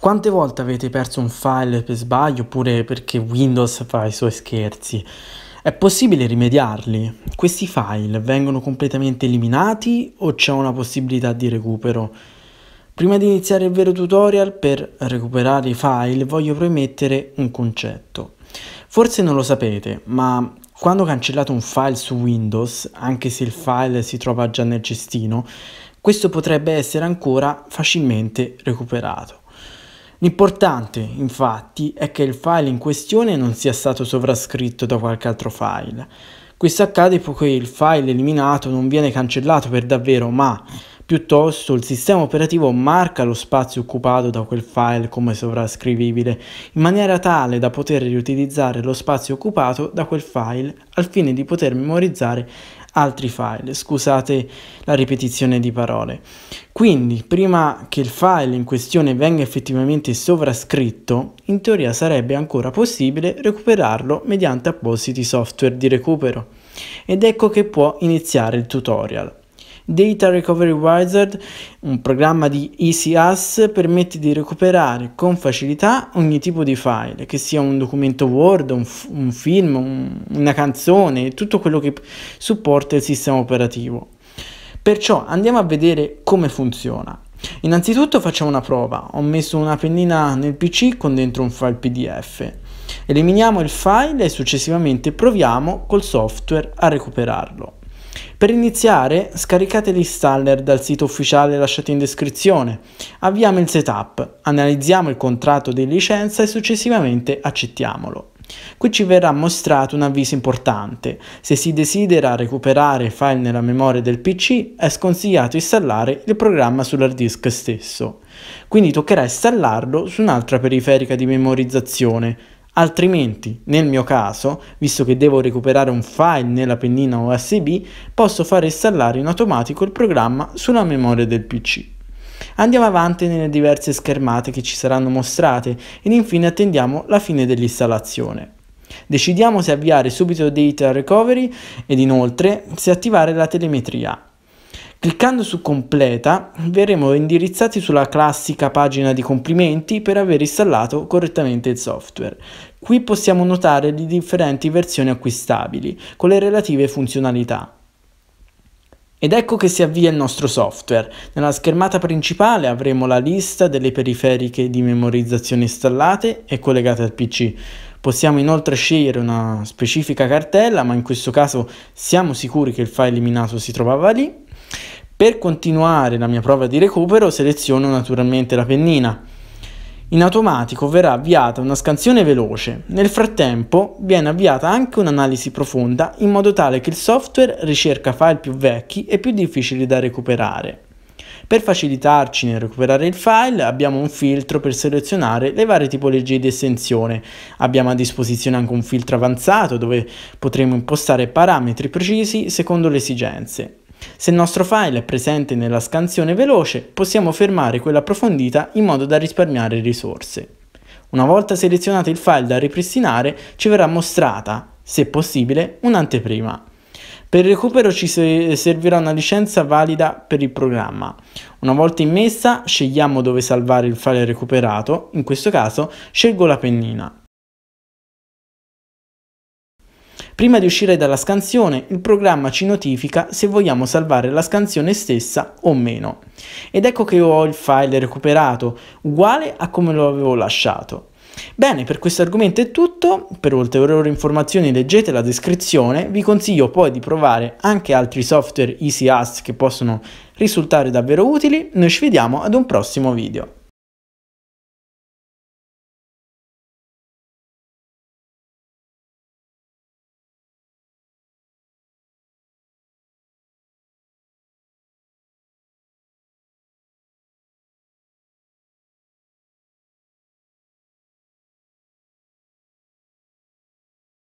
Quante volte avete perso un file per sbaglio oppure perché Windows fa i suoi scherzi? È possibile rimediarli? Questi file vengono completamente eliminati o c'è una possibilità di recupero? Prima di iniziare il vero tutorial per recuperare i file voglio premettere un concetto. Forse non lo sapete, ma quando cancellate un file su Windows, anche se il file si trova già nel cestino, questo potrebbe essere ancora facilmente recuperato. L'importante, infatti, è che il file in questione non sia stato sovrascritto da qualche altro file. Questo accade poiché il file eliminato non viene cancellato per davvero, ma piuttosto il sistema operativo marca lo spazio occupato da quel file come sovrascrivibile, in maniera tale da poter riutilizzare lo spazio occupato da quel file al fine di poter memorizzare altri file, scusate la ripetizione di parole. Quindi, prima che il file in questione venga effettivamente sovrascritto, in teoria sarebbe ancora possibile recuperarlo mediante appositi software di recupero. Ed ecco che può iniziare il tutorial. Data Recovery Wizard, un programma di EasyAss, permette di recuperare con facilità ogni tipo di file, che sia un documento Word, un, un film, un, una canzone, tutto quello che supporta il sistema operativo. Perciò andiamo a vedere come funziona. Innanzitutto facciamo una prova. Ho messo una pennina nel PC con dentro un file PDF. Eliminiamo il file e successivamente proviamo col software a recuperarlo. Per iniziare scaricate l'installer dal sito ufficiale lasciato in descrizione, avviamo il setup, analizziamo il contratto di licenza e successivamente accettiamolo. Qui ci verrà mostrato un avviso importante. Se si desidera recuperare file nella memoria del PC, è sconsigliato installare il programma sull'hard disk stesso. Quindi toccherà installarlo su un'altra periferica di memorizzazione, Altrimenti, nel mio caso, visto che devo recuperare un file nella pennina USB, posso far installare in automatico il programma sulla memoria del PC. Andiamo avanti nelle diverse schermate che ci saranno mostrate ed infine attendiamo la fine dell'installazione. Decidiamo se avviare subito Data Recovery ed inoltre se attivare la telemetria. Cliccando su completa verremo indirizzati sulla classica pagina di complimenti per aver installato correttamente il software. Qui possiamo notare le differenti versioni acquistabili, con le relative funzionalità. Ed ecco che si avvia il nostro software. Nella schermata principale avremo la lista delle periferiche di memorizzazione installate e collegate al PC. Possiamo inoltre scegliere una specifica cartella, ma in questo caso siamo sicuri che il file eliminato si trovava lì. Per continuare la mia prova di recupero seleziono naturalmente la pennina. In automatico verrà avviata una scansione veloce, nel frattempo viene avviata anche un'analisi profonda in modo tale che il software ricerca file più vecchi e più difficili da recuperare. Per facilitarci nel recuperare il file abbiamo un filtro per selezionare le varie tipologie di estensione. Abbiamo a disposizione anche un filtro avanzato dove potremo impostare parametri precisi secondo le esigenze. Se il nostro file è presente nella scansione veloce, possiamo fermare quella approfondita in modo da risparmiare risorse. Una volta selezionato il file da ripristinare, ci verrà mostrata, se possibile, un'anteprima. Per il recupero ci servirà una licenza valida per il programma. Una volta immessa, scegliamo dove salvare il file recuperato, in questo caso scelgo la pennina. Prima di uscire dalla scansione, il programma ci notifica se vogliamo salvare la scansione stessa o meno. Ed ecco che ho il file recuperato, uguale a come lo avevo lasciato. Bene, per questo argomento è tutto, per ulteriori informazioni leggete la descrizione, vi consiglio poi di provare anche altri software EasyAsk che possono risultare davvero utili, noi ci vediamo ad un prossimo video.